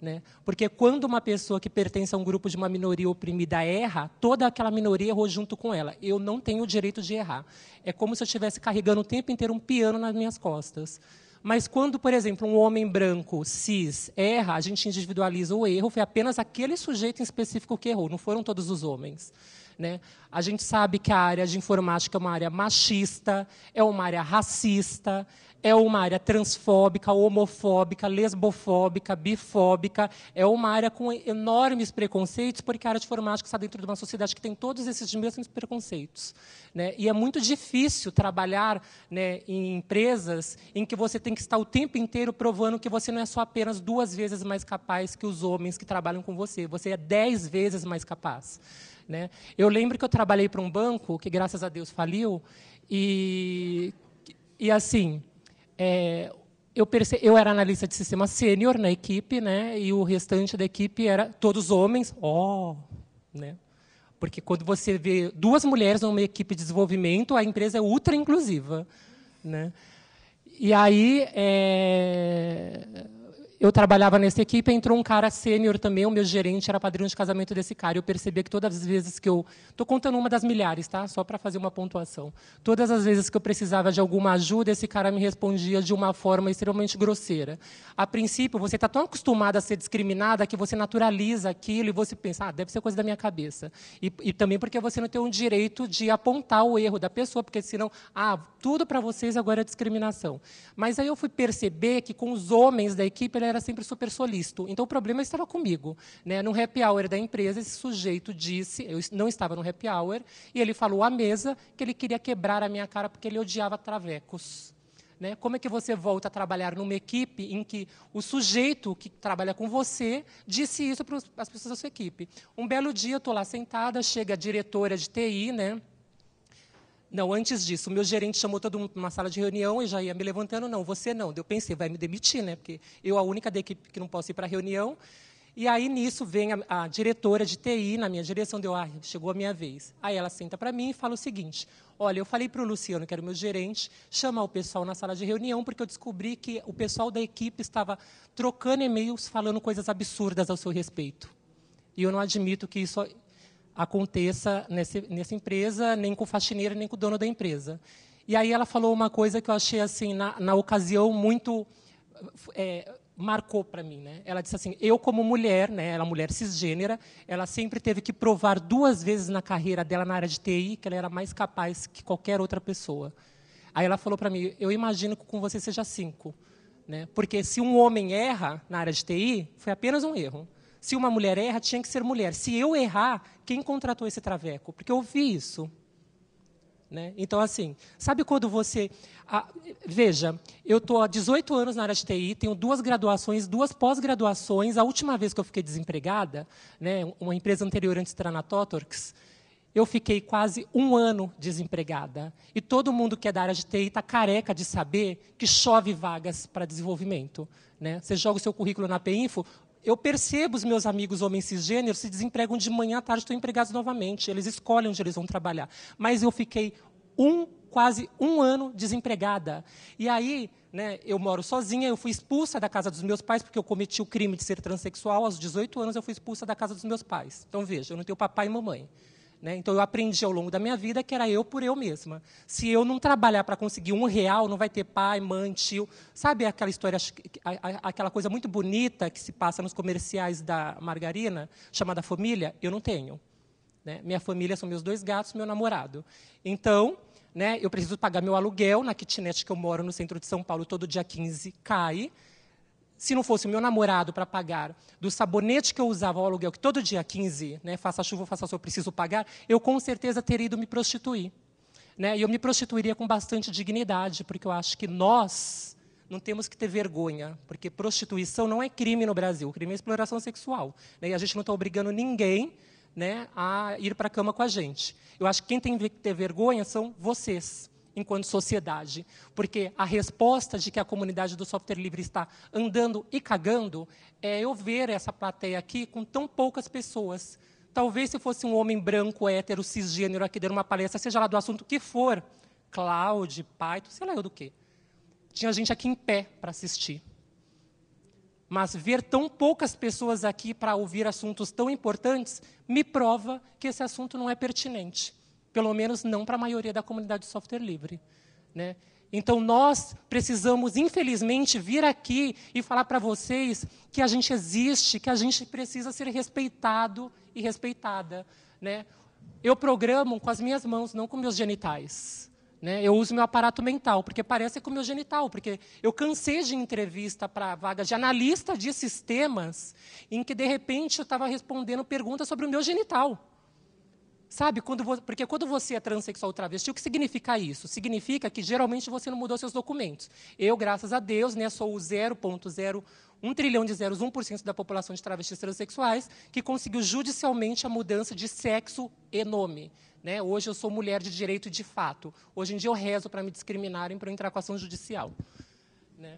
Né? Porque quando uma pessoa que pertence a um grupo de uma minoria oprimida erra, toda aquela minoria errou junto com ela. Eu não tenho o direito de errar. É como se eu estivesse carregando o tempo inteiro um piano nas minhas costas. Mas quando, por exemplo, um homem branco, cis, erra, a gente individualiza o erro, foi apenas aquele sujeito em específico que errou, não foram todos os homens. Né? A gente sabe que a área de informática é uma área machista, é uma área racista, é uma área transfóbica, homofóbica, lesbofóbica, bifóbica, é uma área com enormes preconceitos, porque a área de informática está dentro de uma sociedade que tem todos esses mesmos preconceitos. Né? E é muito difícil trabalhar né, em empresas em que você tem que estar o tempo inteiro provando que você não é só apenas duas vezes mais capaz que os homens que trabalham com você, você é dez vezes mais capaz. Né? Eu lembro que eu trabalhei para um banco que, graças a Deus, faliu, e, e assim, é, eu, perce... eu era analista de sistema sênior na equipe, né? E o restante da equipe era todos homens. Ó, oh, né? Porque quando você vê duas mulheres numa equipe de desenvolvimento, a empresa é ultra inclusiva, né? E aí é eu trabalhava nessa equipe, entrou um cara sênior também, o meu gerente era padrinho de casamento desse cara. Eu percebi que todas as vezes que eu. Estou contando uma das milhares, tá? Só para fazer uma pontuação. Todas as vezes que eu precisava de alguma ajuda, esse cara me respondia de uma forma extremamente grosseira. A princípio, você está tão acostumado a ser discriminada que você naturaliza aquilo e você pensa, ah, deve ser coisa da minha cabeça. E, e também porque você não tem o direito de apontar o erro da pessoa, porque senão, ah, tudo para vocês agora é discriminação. Mas aí eu fui perceber que com os homens da equipe, ele era sempre super solícito. Então o problema estava comigo. Né? No happy hour da empresa, esse sujeito disse, eu não estava no happy hour, e ele falou à mesa que ele queria quebrar a minha cara porque ele odiava travecos. Né? Como é que você volta a trabalhar numa equipe em que o sujeito que trabalha com você disse isso para as pessoas da sua equipe? Um belo dia, estou lá sentada, chega a diretora de TI, né? Não, antes disso, o meu gerente chamou todo mundo para uma sala de reunião e já ia me levantando. Não, você não. Eu pensei, vai me demitir, né? Porque eu, a única da equipe que não posso ir para a reunião. E aí, nisso, vem a, a, diretora de TI na minha direção, deu, ah, chegou a minha vez. Aí ela senta para mim e fala o seguinte, olha, eu falei para o Luciano, que era o meu gerente, chamar o pessoal na sala de reunião, porque eu descobri que o pessoal da equipe estava trocando e-mails falando coisas absurdas ao seu respeito. E eu não admito que isso aconteça nesse, nessa empresa, nem com o faxineiro, nem com o dono da empresa. E aí ela falou uma coisa que eu achei, assim, na, na ocasião, muito. É, marcou para mim, né? Ela disse assim: eu como mulher, né? Ela é mulher cisgênera, ela sempre teve que provar duas vezes na carreira dela na área de TI que ela era mais capaz que qualquer outra pessoa. Aí ela falou para mim: eu imagino que com você seja cinco, né? Porque se um homem erra na área de TI, foi apenas um erro. Se uma mulher erra, tinha que ser mulher. Se eu errar, quem contratou esse traveco? Porque eu ouvi isso. Né? Então, assim, sabe quando você. Ah, veja, eu estou há 18 anos na área de TI, tenho duas graduações, duas pós-graduações. A última vez que eu fiquei desempregada, né, uma empresa anterior antes de na Totorx, eu fiquei quase um ano desempregada. E todo mundo que é da área de TI está careca de saber que chove vagas para desenvolvimento. Né? Você joga o seu currículo na PINFO, eu percebo os meus amigos homens cisgêneros se desempregam de manhã à tarde, estão empregados novamente. Eles escolhem onde eles vão trabalhar. Mas eu fiquei um, quase um ano desempregada. E aí, né, eu moro sozinha, eu fui expulsa da casa dos meus pais, porque eu cometi o crime de ser transexual. Aos 18 anos, eu fui expulsa da casa dos meus pais. Então, veja, eu não tenho papai e mamãe. Né? Então eu aprendi ao longo da minha vida que era eu por eu mesma. Se eu não trabalhar para conseguir um real, não vai ter pai, mãe, tio. Sabe aquela história, aquela coisa muito bonita que se passa nos comerciais da margarina, chamada família? Eu não tenho. Né? Minha família são meus dois gatos, meu namorado. Então, né, eu preciso pagar meu aluguel na kitnet que eu moro no centro de São Paulo, todo dia 15 cai se não fosse o meu namorado para pagar do sabonete que eu usava ao aluguel, que todo dia 15, né, faça chuva, faça sol, preciso pagar, eu com certeza teria ido me prostituir. Né? E eu me prostituiria com bastante dignidade, porque eu acho que nós não temos que ter vergonha, porque prostituição não é crime no Brasil, crime é exploração sexual. Né? E a gente não está obrigando ninguém né, a ir para a cama com a gente. Eu acho que quem tem que ter vergonha são vocês enquanto sociedade, porque a resposta de que a comunidade do software livre está andando e cagando é eu ver essa plateia aqui com tão poucas pessoas. Talvez se fosse um homem branco, hétero, cisgênero aqui dando uma palestra, seja lá do assunto que for, cloud, Python, sei lá eu do que. Tinha gente aqui em pé para assistir. Mas ver tão poucas pessoas aqui para ouvir assuntos tão importantes me prova que esse assunto não é pertinente. Pelo menos não para a maioria da comunidade de software livre. Né? Então, nós precisamos, infelizmente, vir aqui e falar para vocês que a gente existe, que a gente precisa ser respeitado e respeitada. Né? Eu programo com as minhas mãos, não com meus genitais. Né? Eu uso meu aparato mental, porque parece com meu genital, porque eu cansei de entrevista para vaga de analista de sistemas, em que, de repente, eu estava respondendo perguntas sobre o meu genital. Sabe, quando você, porque quando você é transexual ou travesti, o que significa isso? Significa que geralmente você não mudou seus documentos. Eu, graças a Deus, né, sou o 0,01 um trilhão de zeros, 1% da população de travestis transexuais, que conseguiu judicialmente a mudança de sexo e nome. Né? Hoje eu sou mulher de direito de fato. Hoje em dia eu rezo para me discriminarem para entrar com ação judicial. Né?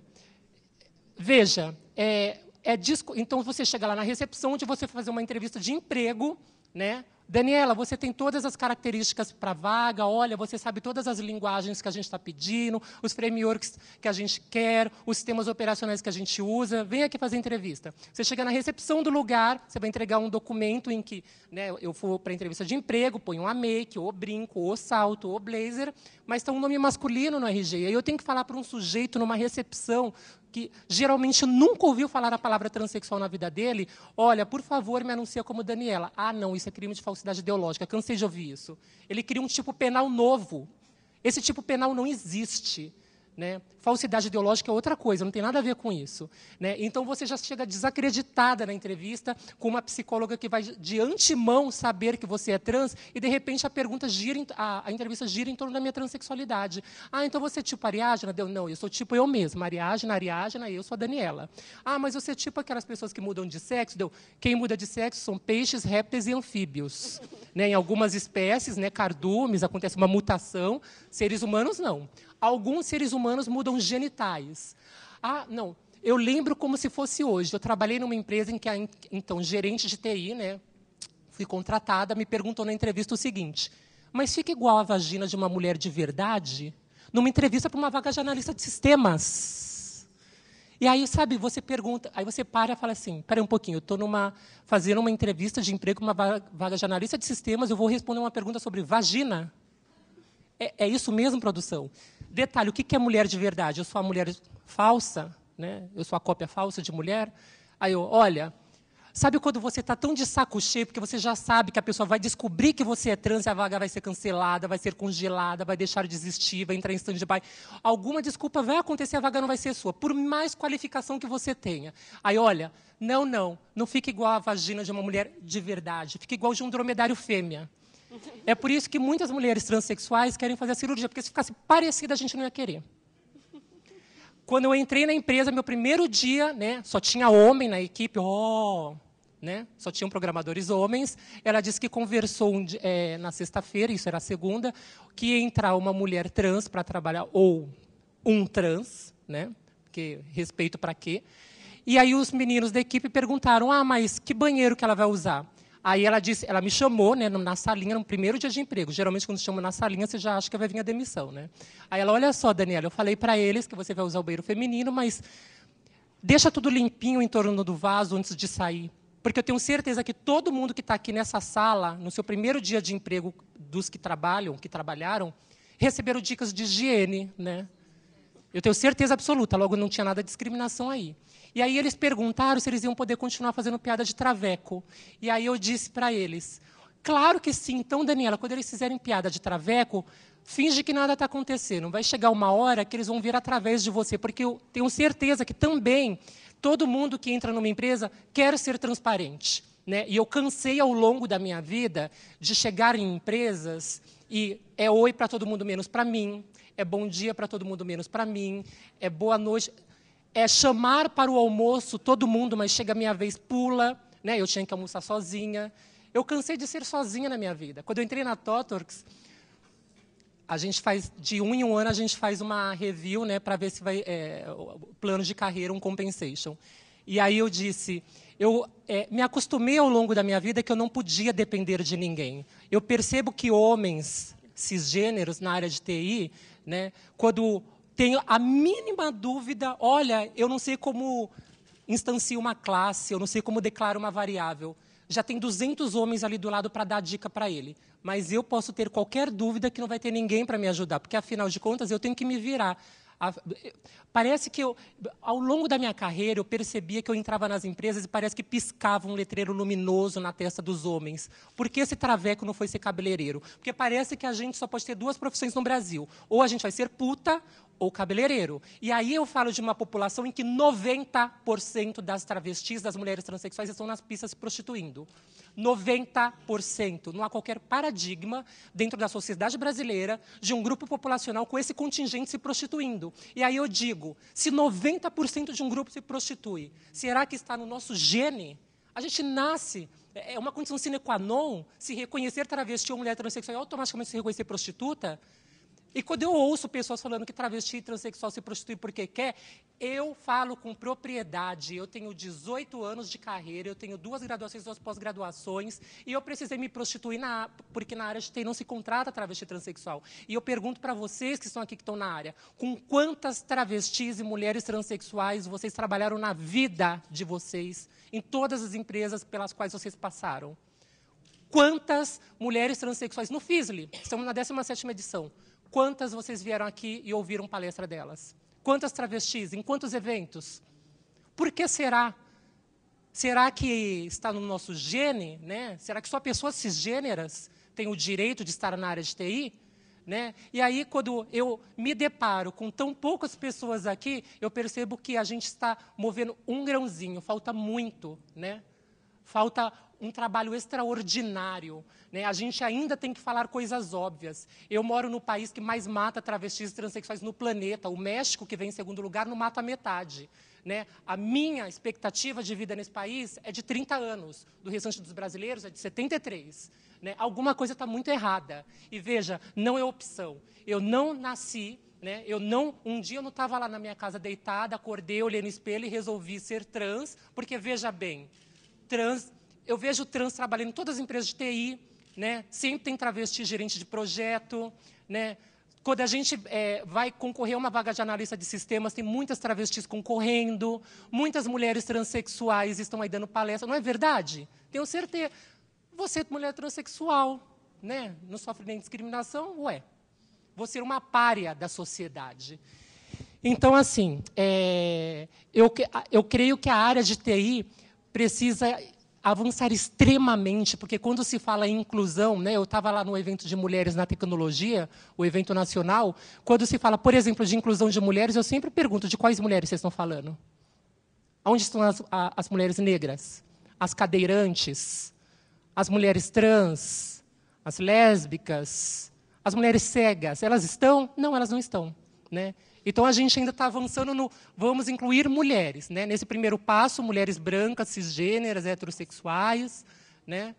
Veja, é, é disco... então você chega lá na recepção onde você vai fazer uma entrevista de emprego, né? Daniela, você tem todas as características para vaga, olha, você sabe todas as linguagens que a gente está pedindo, os frameworks que a gente quer, os sistemas operacionais que a gente usa, vem aqui fazer entrevista. Você chega na recepção do lugar, você vai entregar um documento em que né, eu for para entrevista de emprego, ponho um make, ou brinco, ou salto, ou blazer, mas está um nome masculino no RG. E eu tenho que falar para um sujeito numa recepção que geralmente nunca ouviu falar a palavra transexual na vida dele, olha, por favor, me anuncia como Daniela. Ah, não, isso é crime de falsidade ideológica. Cansei de ouvir isso. Ele cria um tipo penal novo. Esse tipo penal não existe. Né? Falsidade ideológica é outra coisa, não tem nada a ver com isso. Né? Então você já chega desacreditada na entrevista com uma psicóloga que vai de antemão saber que você é trans e de repente a pergunta gira, a, a entrevista gira em torno da minha transexualidade. Ah, então você é tipo Ariágena? Deu, não, eu sou tipo eu mesma, Ariágena, Ariágena, eu sou a Daniela. Ah, mas você é tipo aquelas pessoas que mudam de sexo? Deu, quem muda de sexo são peixes, répteis e anfíbios. né? Em algumas espécies, né, cardumes, acontece uma mutação, seres humanos não. Alguns seres humanos mudam genitais. Ah, não. Eu lembro como se fosse hoje. Eu trabalhei numa empresa em que a então gerente de TI, né, fui contratada, me perguntou na entrevista o seguinte: "Mas fica igual a vagina de uma mulher de verdade?" Numa entrevista para uma vaga de analista de sistemas. E aí, sabe, você pergunta, aí você para e fala assim: "Espera um pouquinho, eu estou numa fazendo uma entrevista de emprego para uma vaga de analista de sistemas, eu vou responder uma pergunta sobre vagina?" É, é isso mesmo, produção? Detalhe, o que é mulher de verdade? Eu sou a mulher falsa? Né? Eu sou a cópia falsa de mulher? Aí eu, olha, sabe quando você está tão de saco cheio, porque você já sabe que a pessoa vai descobrir que você é trans e a vaga vai ser cancelada, vai ser congelada, vai deixar de existir, vai entrar em stand-by. Alguma desculpa vai acontecer, a vaga não vai ser sua, por mais qualificação que você tenha. Aí, olha, não, não, não fica igual a vagina de uma mulher de verdade, fica igual de um dromedário fêmea. É por isso que muitas mulheres transexuais querem fazer a cirurgia, porque se ficasse parecida, a gente não ia querer. Quando eu entrei na empresa, meu primeiro dia, né, só tinha homem na equipe, oh, né, só tinham programadores homens. Ela disse que conversou um, é, na sexta-feira, isso era a segunda, que ia entrar uma mulher trans para trabalhar, ou um trans, né, porque respeito para quê? E aí os meninos da equipe perguntaram: ah, mas que banheiro que ela vai usar? Aí ela disse, ela me chamou, né, na salinha, no primeiro dia de emprego. Geralmente quando chama na salinha, você já acha que vai vir a demissão, né? Aí ela, olha só, Daniela, eu falei para eles que você vai usar o banheiro feminino, mas deixa tudo limpinho em torno do vaso antes de sair. Porque eu tenho certeza que todo mundo que está aqui nessa sala, no seu primeiro dia de emprego, dos que trabalham, que trabalharam, receberam dicas de higiene, né? Eu tenho certeza absoluta, logo não tinha nada de discriminação aí. E aí eles perguntaram se eles iam poder continuar fazendo piada de traveco. E aí eu disse para eles: Claro que sim. Então, Daniela, quando eles fizerem piada de traveco, finge que nada está acontecendo. Vai chegar uma hora que eles vão vir através de você, porque eu tenho certeza que também todo mundo que entra numa empresa quer ser transparente. Né? E eu cansei ao longo da minha vida de chegar em empresas e é oi para todo mundo menos para mim, é bom dia para todo mundo menos para mim, é boa noite é chamar para o almoço todo mundo, mas chega a minha vez, pula. Né? Eu tinha que almoçar sozinha. Eu cansei de ser sozinha na minha vida. Quando eu entrei na Totorx, a gente faz de um em um ano a gente faz uma review, né, para ver se vai é, planos de carreira, um compensation. E aí eu disse, eu é, me acostumei ao longo da minha vida que eu não podia depender de ninguém. Eu percebo que homens cisgêneros na área de TI, né, quando tenho a mínima dúvida, olha, eu não sei como instancio uma classe, eu não sei como declaro uma variável. Já tem 200 homens ali do lado para dar dica para ele. Mas eu posso ter qualquer dúvida que não vai ter ninguém para me ajudar, porque afinal de contas eu tenho que me virar. Parece que eu, ao longo da minha carreira, eu percebia que eu entrava nas empresas e parece que piscava um letreiro luminoso na testa dos homens. Por que esse traveco não foi ser cabeleireiro? Porque parece que a gente só pode ter duas profissões no Brasil: ou a gente vai ser puta, ou cabeleireiro. E aí eu falo de uma população em que 90% das travestis, das mulheres transexuais, estão nas pistas se prostituindo. 90%. Não há qualquer paradigma dentro da sociedade brasileira de um grupo populacional com esse contingente se prostituindo. E aí eu digo, se 90% de um grupo se prostitui, será que está no nosso gene? A gente nasce é uma condição sine qua non se reconhecer travesti ou mulher transexual e automaticamente se reconhecer prostituta? E quando eu ouço pessoas falando que travesti e transexual se prostitui porque quer, eu falo com propriedade. Eu tenho 18 anos de carreira, eu tenho duas graduações, duas pós-graduações, e eu precisei me prostituir na, porque na área de TI não se contrata travesti e transexual. E eu pergunto para vocês que estão aqui, que estão na área, com quantas travestis e mulheres transexuais vocês trabalharam na vida de vocês, em todas as empresas pelas quais vocês passaram? Quantas mulheres transexuais? No FISLE, estamos na 17ª edição. Quantas vocês vieram aqui e ouviram palestra delas? Quantas travestis? Em quantos eventos? Por que será? Será que está no nosso gene? Né? Será que só pessoas cisgêneras têm o direito de estar na área de TI? Né? E aí, quando eu me deparo com tão poucas pessoas aqui, eu percebo que a gente está movendo um grãozinho, falta muito. Né? falta um trabalho extraordinário. Né? A gente ainda tem que falar coisas óbvias. Eu moro no país que mais mata travestis e transexuais no planeta. O México, que vem em segundo lugar, não mata a metade. Né? A minha expectativa de vida nesse país é de 30 anos, do restante dos brasileiros é de 73. Né? Alguma coisa está muito errada. E veja, não é opção. Eu não nasci. Né? Eu não, um dia eu não estava lá na minha casa deitada, acordei, olhei no espelho e resolvi ser trans, porque veja bem, trans, eu vejo trans trabalhando em todas as empresas de TI, né? Sempre tem travesti gerente de projeto, né? Quando a gente é, vai concorrer a uma vaga de analista de sistemas, tem muitas travestis concorrendo, muitas mulheres transexuais estão aí dando palestra, não é verdade? Tenho certeza. Você, mulher transexual, né? não sofre nem discriminação, ué. Você é uma párea da sociedade. Então, assim, é, eu, eu creio que a área de TI precisa avançar extremamente, porque quando se fala em inclusão, né, eu estava lá no evento de mulheres na tecnologia, o evento nacional, quando se fala, por exemplo, de inclusão de mulheres, eu sempre pergunto de quais mulheres vocês estão falando? Onde estão as, as mulheres negras? As cadeirantes? As mulheres trans? As lésbicas? As mulheres cegas? Elas estão? Não, elas não estão. Né? Então a gente ainda está avançando no vamos incluir mulheres, né? Nesse primeiro passo, mulheres brancas, cisgêneras, heterossexuais, né?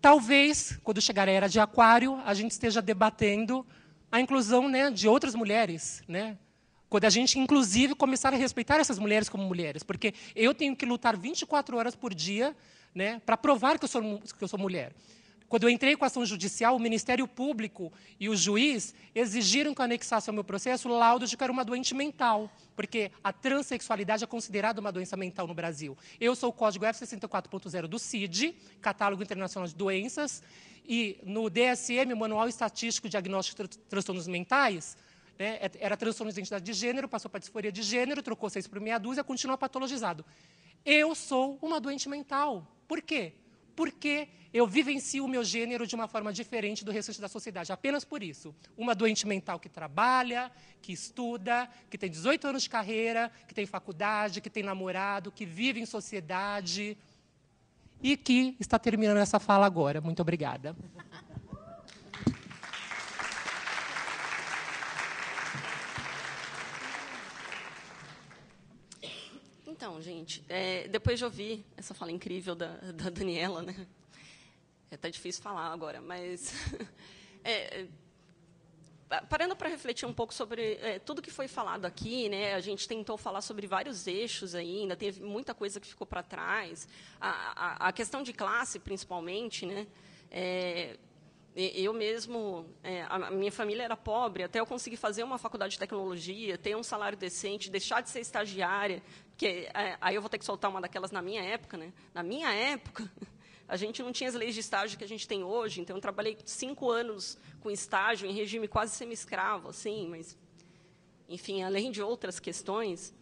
Talvez quando chegar a era de Aquário, a gente esteja debatendo a inclusão, né, de outras mulheres, né? Quando a gente, inclusive, começar a respeitar essas mulheres como mulheres, porque eu tenho que lutar 24 horas por dia, né, para provar que eu sou que eu sou mulher. Quando eu entrei com a ação judicial, o Ministério Público e o juiz exigiram que eu anexasse ao meu processo laudo de que era uma doente mental, porque a transexualidade é considerada uma doença mental no Brasil. Eu sou o código F64.0 do CID, Catálogo Internacional de Doenças, e no DSM, Manual Estatístico Diagnóstico de Transtornos Mentais, né, é, era transtorno de identidade de gênero, passou para disforia de gênero, trocou seis por meia dúzia, continua patologizado. Eu sou uma doente mental. Por quê? porque eu vivencio o meu gênero de uma forma diferente do restante da sociedade. Apenas por isso. Uma doente mental que trabalha, que estuda, que tem 18 anos de carreira, que tem faculdade, que tem namorado, que vive em sociedade e que está terminando essa fala agora. Muito obrigada. Então, gente, é, depois de ouvir essa fala incrível da, da Daniela, né? É, até difícil falar agora, mas é, é, parando para refletir um pouco sobre é, tudo que foi falado aqui, né? A gente tentou falar sobre vários eixos ainda, teve muita coisa que ficou para trás. A, a, a, questão de classe, principalmente, né? É, eu mesmo, é, a minha família era pobre, até eu conseguir fazer uma faculdade de tecnologia, ter um salário decente, deixar de ser estagiária, porque é, aí eu vou ter que soltar uma daquelas na minha época, né? Na minha época, a gente não tinha as leis de estágio que a gente tem hoje, então eu trabalhei cinco anos com estágio em regime quase semi-escravo, assim, mas, enfim, além de outras questões.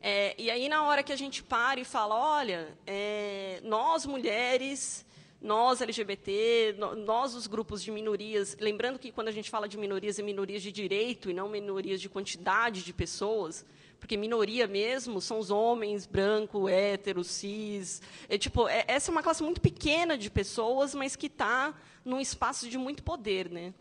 É, e aí, na hora que a gente para e fala, olha, é, nós mulheres nós LGBT, nós os grupos de minorias, lembrando que quando a gente fala de minorias é minorias de direito e não minorias de quantidade de pessoas, porque minoria mesmo são os homens branco, hétero, cis, é tipo, é, essa é uma classe muito pequena de pessoas, mas que está num espaço de muito poder, né?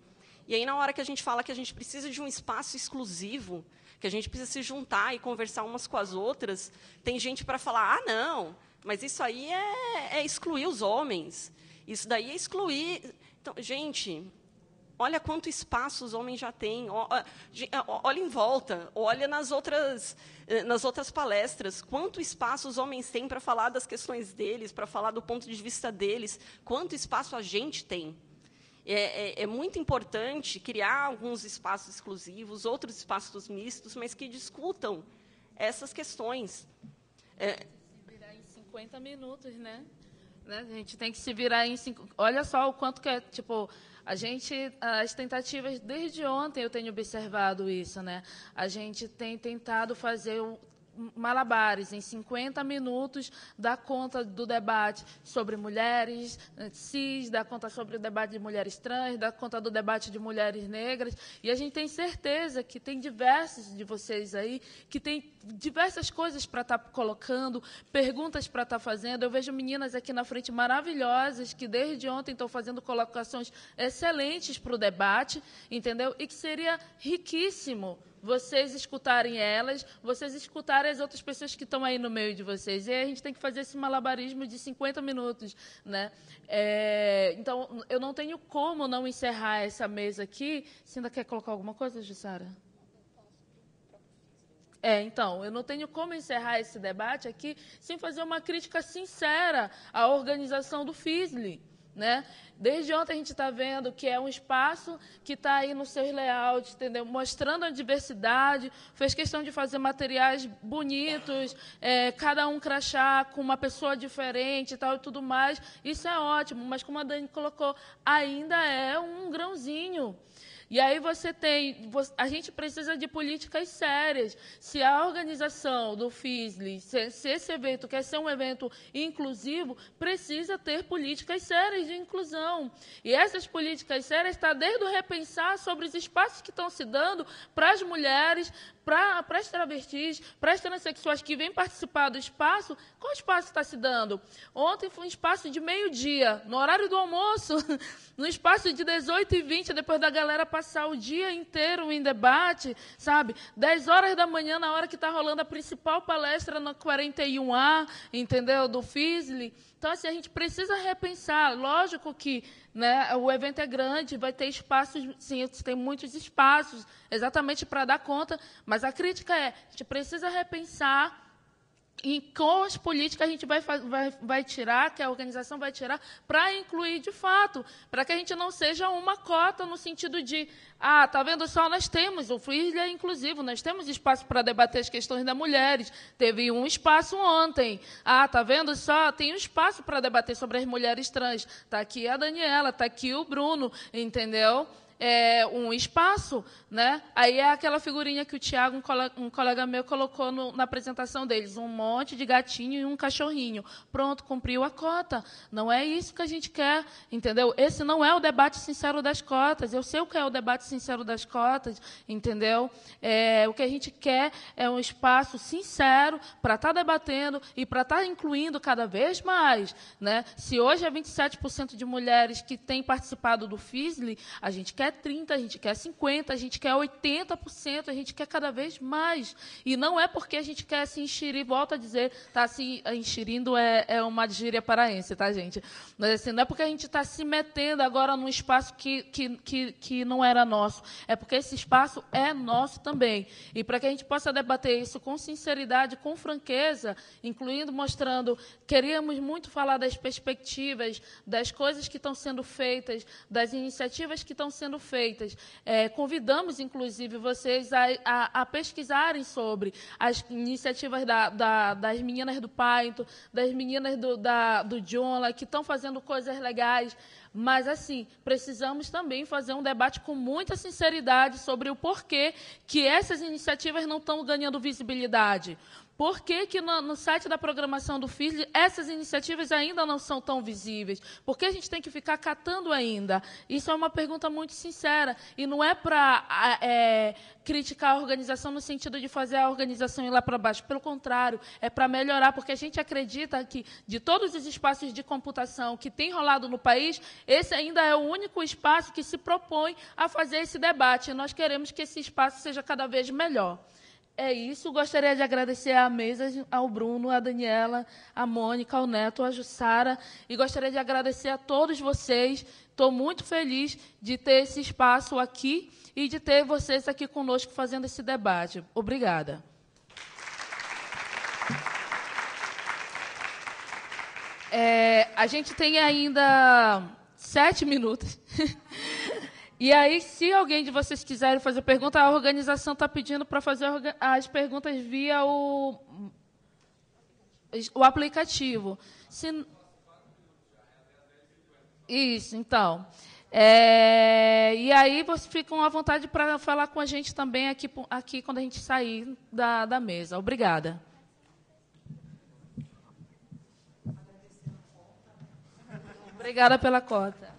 E aí na hora que a gente fala que a gente precisa de um espaço exclusivo, que a gente precisa se juntar e conversar umas com as outras, tem gente para falar: "Ah, não, mas isso aí é, é excluir os homens. Isso daí é excluir. Então, gente, olha quanto espaço os homens já têm. Olha em volta, olha nas outras, eh, nas outras palestras, quanto espaço os homens têm para falar das questões deles, para falar do ponto de vista deles, quanto espaço a gente tem. É, é, é, muito importante criar alguns espaços exclusivos, outros espaços mistos, mas que discutam essas questões. É, 50 minutos, né? né? A gente tem que se virar em cinco. Olha só o quanto que é, tipo, a gente, as tentativas desde ontem eu tenho observado isso, né? A gente tem tentado fazer malabares em 50 minutos da conta do debate sobre mulheres né, cis, da conta sobre o debate de mulheres trans, da conta do debate de mulheres negras. E a gente tem certeza que tem diversos de vocês aí que tem diversas coisas para estar tá colocando, perguntas para estar tá fazendo. Eu vejo meninas aqui na frente maravilhosas que desde ontem estão fazendo colocações excelentes para o debate, entendeu? E que seria riquíssimo vocês escutarem elas, vocês escutarem as outras pessoas que estão aí no meio de vocês. E a gente tem que fazer esse malabarismo de 50 minutos, né? É, então, eu não tenho como não encerrar essa mesa aqui. Você ainda quer colocar alguma coisa, Jussara? É, então, eu não tenho como encerrar esse debate aqui sem fazer uma crítica sincera à organização do FISLI né? Desde ontem a gente está vendo que é um espaço que está aí nos seus layouts, entendeu? mostrando a diversidade, fez questão de fazer materiais bonitos, é, cada um crachá com uma pessoa diferente e tal e tudo mais. Isso é ótimo, mas como a Dani colocou, ainda é um grãozinho e aí você tem. A gente precisa de políticas sérias. Se a organização do FISLI, se, se esse evento quer ser um evento inclusivo, precisa ter políticas sérias de inclusão. E essas políticas sérias estão tá desde o repensar sobre os espaços que estão se dando para as mulheres, para as travestis, para as transexuais que vêm participar do espaço, qual espaço está se dando? Ontem foi um espaço de meio-dia, no horário do almoço, no espaço de 18 e 20, depois da galera passar o dia inteiro em debate, sabe? 10 horas da manhã, na hora que está rolando a principal palestra na 41A, entendeu? Do FISLE. Então, assim, a gente precisa repensar. Lógico que né, o evento é grande, vai ter espaços, sim, tem muitos espaços exatamente para dar conta, mas a crítica é, a gente precisa repensar e com as políticas a gente vai, vai, vai tirar, que a organização vai tirar, para incluir de fato, para que a gente não seja uma cota no sentido de, ah, tá vendo só, nós temos, o FRISL é inclusivo, nós temos espaço para debater as questões das mulheres, teve um espaço ontem, ah, tá vendo só, tem um espaço para debater sobre as mulheres trans, está aqui a Daniela, está aqui o Bruno, entendeu? é, um espaço, né? aí é aquela figurinha que o Tiago, um, colega, um colega meu, colocou no, na apresentação deles, um monte de gatinho e um cachorrinho. Pronto, cumpriu a cota. Não é isso que a gente quer, entendeu? Esse não é o debate sincero das cotas. Eu sei o que é o debate sincero das cotas, entendeu? É, o que a gente quer é um espaço sincero para estar tá debatendo e para estar tá incluindo cada vez mais. Né? Se hoje é 27% de mulheres que têm participado do Fisli, a gente quer quer 30, a gente quer 50, a gente quer 80%, a gente quer cada vez mais. E não é porque a gente quer se enxerir, volta a dizer, tá se enxerindo é, é uma gíria paraense, tá, gente? Mas assim, não é porque a gente está se metendo agora num espaço que, que, que, que não era nosso. É porque esse espaço é nosso também. E para que a gente possa debater isso com sinceridade, com franqueza, incluindo mostrando, queríamos muito falar das perspectivas, das coisas que estão sendo feitas, das iniciativas que estão sendo sendo feitas. É, convidamos, inclusive, vocês a, a, a, pesquisarem sobre as iniciativas da, da, das meninas do Python, das meninas do, da, do Jonla, que estão fazendo coisas legais. Mas, assim, precisamos também fazer um debate com muita sinceridade sobre o porquê que essas iniciativas não estão ganhando visibilidade. Por que, que no, no, site da programação do FISL essas iniciativas ainda não são tão visíveis? Por que a gente tem que ficar catando ainda? Isso é uma pergunta muito sincera. E não é para é, criticar a organização no sentido de fazer a organização ir lá para baixo. Pelo contrário, é para melhorar, porque a gente acredita que, de todos os espaços de computação que tem rolado no país, esse ainda é o único espaço que se propõe a fazer esse debate. E nós queremos que esse espaço seja cada vez melhor. É isso. Gostaria de agradecer à mesa, ao Bruno, à Daniela, à Mônica, ao Neto, à Jussara. E gostaria de agradecer a todos vocês. Estou muito feliz de ter esse espaço aqui e de ter vocês aqui conosco fazendo esse debate. Obrigada. É, a gente tem ainda sete minutos E aí, se alguém de vocês quiser fazer pergunta, a organização está pedindo para fazer as perguntas via o, o aplicativo. Se... Isso, então. É, e aí vocês ficam à vontade para falar com a gente também aqui, aqui quando a gente sair da, da mesa. Obrigada. Obrigada pela cota.